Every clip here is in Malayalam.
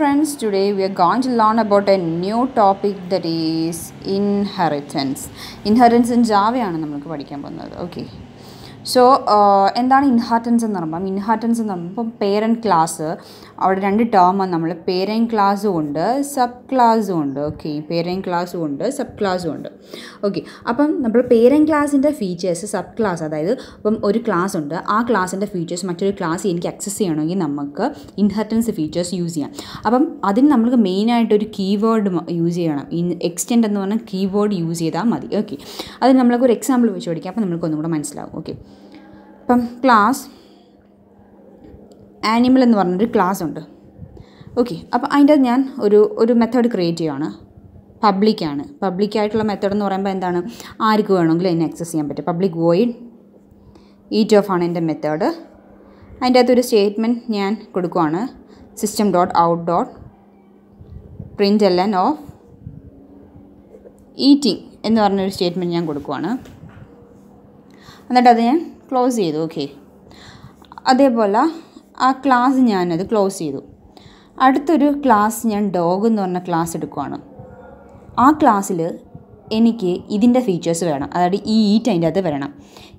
friends today we are going to learn about a new topic that is inheritance inheritance in java ആണ് namukku padikkan പോകുന്നത് okay സോ uh, എന്താണ് ഇൻഹാർട്ടൻസ് എന്ന് പറയുമ്പം ഇൻഹാർട്ടൻസ് എന്ന് പറയുമ്പോൾ പേരൻ ക്ലാസ് അവിടെ രണ്ട് ടേമാണ് നമ്മൾ പേരൻ ക്ലാസ്സും ഉണ്ട് സബ് ക്ലാസ്സും ഉണ്ട് ഓക്കെ പേരൻ ക്ലാസ്സും ഉണ്ട് സബ് ക്ലാസ്സും ഉണ്ട് ഓക്കെ അപ്പം നമ്മൾ പേരൻ ക്ലാസ്സിൻ്റെ ഫീച്ചേഴ്സ് സബ് ക്ലാസ് അതായത് ഇപ്പം ഒരു ക്ലാസ് ഉണ്ട് ആ ക്ലാസ്സിൻ്റെ ഫീച്ചേഴ്സ് മറ്റൊരു ക്ലാസ് എനിക്ക് അക്സസ് ചെയ്യണമെങ്കിൽ നമുക്ക് ഇൻഹർട്ടൻസ് ഫീച്ചേഴ്സ് യൂസ് ചെയ്യാം അപ്പം അതിന് നമ്മൾക്ക് മെയിനായിട്ട് ഒരു കീവേഡ് യൂസ് ചെയ്യണം ഇൻ എക്സ്റ്റെൻഡ് എന്ന് പറഞ്ഞാൽ കീവേഡ് യൂസ് ചെയ്താൽ മതി ഓക്കെ അത് നമ്മൾക്ക് ഒരു എക്സാമ്പിൾ വെച്ച് പഠിക്കാം അപ്പം നമുക്ക് ഒന്നും കൂടെ മനസ്സിലാവും ഓക്കെ അപ്പം ക്ലാസ് ആനിമൽ എന്ന് പറഞ്ഞൊരു ക്ലാസ് ഉണ്ട് ഓക്കെ അപ്പോൾ അതിൻ്റെ ഞാൻ ഒരു ഒരു മെത്തേഡ് ക്രിയേറ്റ് ചെയ്യുകയാണ് പബ്ലിക്കാണ് പബ്ലിക്കായിട്ടുള്ള മെത്തേഡ് എന്ന് പറയുമ്പോൾ എന്താണ് ആർക്ക് വേണമെങ്കിലും അതിനെ ആക്സസ് ചെയ്യാൻ പറ്റും പബ്ലിക് വോയിഡ് ഈറ്റ് ഓഫ് ആണ് എൻ്റെ മെത്തേഡ് അതിൻ്റെ അകത്തൊരു സ്റ്റേറ്റ്മെൻറ്റ് ഞാൻ കൊടുക്കുവാണ് system dot out dot print L N of eating എന്ന് പറഞ്ഞൊരു സ്റ്റേറ്റ്മെൻറ്റ് ഞാൻ കൊടുക്കുവാണ് എന്നിട്ട് അത് ഞാൻ ക്ലോസ് ചെയ്തു ഓക്കെ അതേപോലെ ആ ക്ലാസ് ഞാനത് ക്ലോസ് ചെയ്തു അടുത്തൊരു ക്ലാസ് ഞാൻ ഡോഗ് എന്ന് പറഞ്ഞ ക്ലാസ് എടുക്കുവാണ് ആ ക്ലാസ്സിൽ എനിക്ക് ഇതിൻ്റെ ഫീച്ചേഴ്സ് വേണം അതായത് ഈ ഈറ്റ് അതിൻ്റെ അകത്ത് വരണം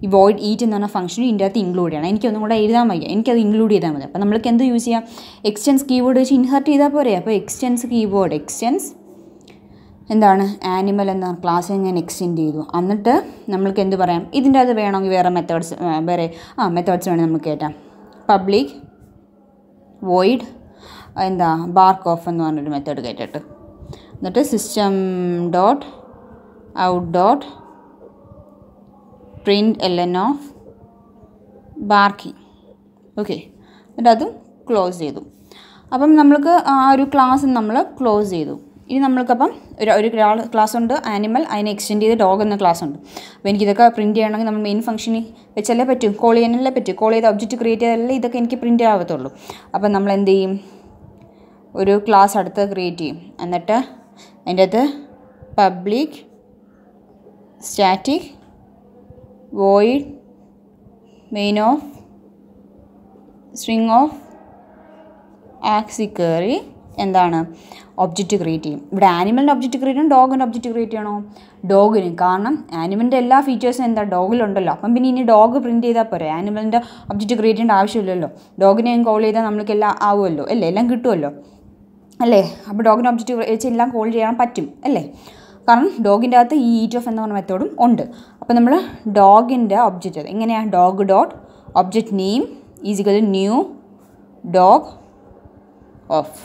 ഈ വോയിഡ് ഈറ്റ് എന്ന് പറഞ്ഞ ഫംഗ്ഷൻ ഇതിൻ്റെ അകത്ത് ഇൻക്ലൂഡ് ചെയ്യണം എനിക്കൊന്നും കൂടെ എഴുതാൻ വയ്യ എനിക്കത് ഇൻക്ലൂഡ് ചെയ്താൽ മതി അപ്പോൾ നമ്മൾക്ക് എന്ത് യൂസ് ചെയ്യാം എക്സ്റ്റെൻസ് കീബോർഡ് വെച്ച് ഇൻഹർട്ട് ചെയ്താൽ പോരെ അപ്പോൾ എക്സ്റ്റെൻസ് കീബോർഡ് എക്സ്റ്റെൻസ് എന്താണ് ആനിമൽ എന്ന ക്ലാസ് ഞാൻ എക്സ്റ്റെൻഡ് ചെയ്തു എന്നിട്ട് നമ്മൾക്ക് എന്ത് പറയാം ഇതിൻ്റെ അത് വേണമെങ്കിൽ വേറെ മെത്തേഡ്സ് വേറെ ആ മെത്തേഡ്സ് വേണമെങ്കിൽ നമുക്ക് കയറ്റാം പബ്ലിക് വോയിഡ് എന്താ ബാർക്ക് ഓഫ് എന്ന് പറഞ്ഞൊരു മെത്തേഡ് കയറ്റിട്ട് എന്നിട്ട് system dot out dot print l N of ബാർക്കി ഓക്കെ എന്നിട്ട് അതും ക്ലോസ് ചെയ്തു അപ്പം നമ്മൾക്ക് ആ ഒരു ക്ലാസ് നമ്മൾ ക്ലോസ് ചെയ്തു ഇനി നമ്മൾക്കപ്പം ഒരു ഒരു ക്ലാസ് ഉണ്ട് ആനിമൽ അതിനെ എക്സ്റ്റെൻഡ് ചെയ്ത് ഡോഗ് എന്ന ക്ലാസ് ഉണ്ട് അപ്പോൾ എനിക്കിതൊക്കെ പ്രിൻറ്റ് ചെയ്യണമെങ്കിൽ നമ്മൾ മെയിൻ ഫംഗ്ഷനിൽ വെച്ചല്ലേ പറ്റും കോൾ ചെയ്യാനല്ലേ പറ്റും കോൾ ചെയ്ത ഒബ്ജക്റ്റ് ക്രിയേറ്റ് ചെയ്താലേ ഇതൊക്കെ എനിക്ക് പ്രിൻറ്റ് ആവത്തുള്ളൂ അപ്പം നമ്മൾ എന്ത് ചെയ്യും ഒരു ക്ലാസ് അടുത്ത് ക്രിയേറ്റ് ചെയ്യും എന്നിട്ട് അതിൻ്റെ അത് public static void main of string of ആക്സിക്കറി എന്താണ് ഒബ്ജക്റ്റ് ക്രിയേറ്റ് ചെയ്യും ഇവിടെ ആനിമലിൻ്റെ ഒബ്ജക്റ്റ് ക്രിയേറ്റ് ചെയ്യണം ഡോഗിൻ്റെ ഒബ്ജക്റ്റ് ക്രിയേറ്റ് ചെയ്യണോ ഡോഗിന് കാരണം ആനിമലിൻ്റെ എല്ലാ ഫീച്ചേഴ്സും എന്താ ഡോഗിലുണ്ടല്ലോ അപ്പം പിന്നെ ഇനി ഡോഗ് പ്രിൻറ്റ് ചെയ്താൽ പോരെ ആനിമലിൻ്റെ ഒബ്ജക്റ്റ് ക്രിയേറ്റ് ചെയ്യേണ്ട ആവശ്യമില്ലല്ലോ ഡോഗിനെയും കോൾ ചെയ്താൽ നമ്മൾക്ക് എല്ലാം ആവുമല്ലോ അല്ലേ എല്ലാം കിട്ടുമല്ലോ അല്ലേ അപ്പോൾ ഡോഗിൻ്റെ ഒബ്ജക്റ്റ് വെച്ച് എല്ലാം കോൾ ചെയ്യാൻ പറ്റും അല്ലേ കാരണം ഡോഗിൻ്റെ അകത്ത് ഈ ഈറ്റ് ഓഫ് എന്ന് പറഞ്ഞ മെത്തേഡും ഉണ്ട് അപ്പോൾ നമ്മൾ ഡോഗിൻ്റെ ഒബ്ജക്റ്റ് എങ്ങനെയാണ് dog dot object name is equal new dog of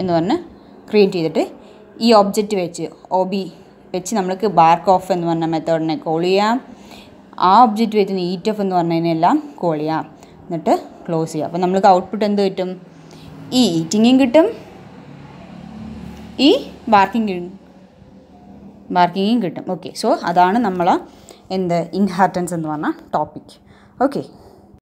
എന്ന് പറഞ്ഞ് ക്രിയേറ്റ് ചെയ്തിട്ട് ഈ ഒബ്ജക്റ്റ് വെച്ച് ഒ ബി വെച്ച് നമ്മൾക്ക് ബാർക്ക് ഓഫ് എന്ന് പറഞ്ഞ മെത്തേഡിനെ കോൾ ചെയ്യാം ആ ഒബ്ജക്റ്റ് വെച്ച് ഈറ്റ് ഓഫ് എന്ന് പറഞ്ഞതിനെല്ലാം കോൾ ചെയ്യാം എന്നിട്ട് ക്ലോസ് ചെയ്യാം അപ്പോൾ നമ്മൾക്ക് ഔട്ട്പുട്ട് എന്ത് കിട്ടും ഈ ഈറ്റിങ്ങും കിട്ടും ഈ ബാർക്കിങ് ബാർക്കിങ്ങും കിട്ടും ഓക്കെ സോ അതാണ് നമ്മൾ എന്ത് ഇൻഹാർട്ടൻസ് എന്ന് പറഞ്ഞ ടോപ്പിക് ഓക്കെ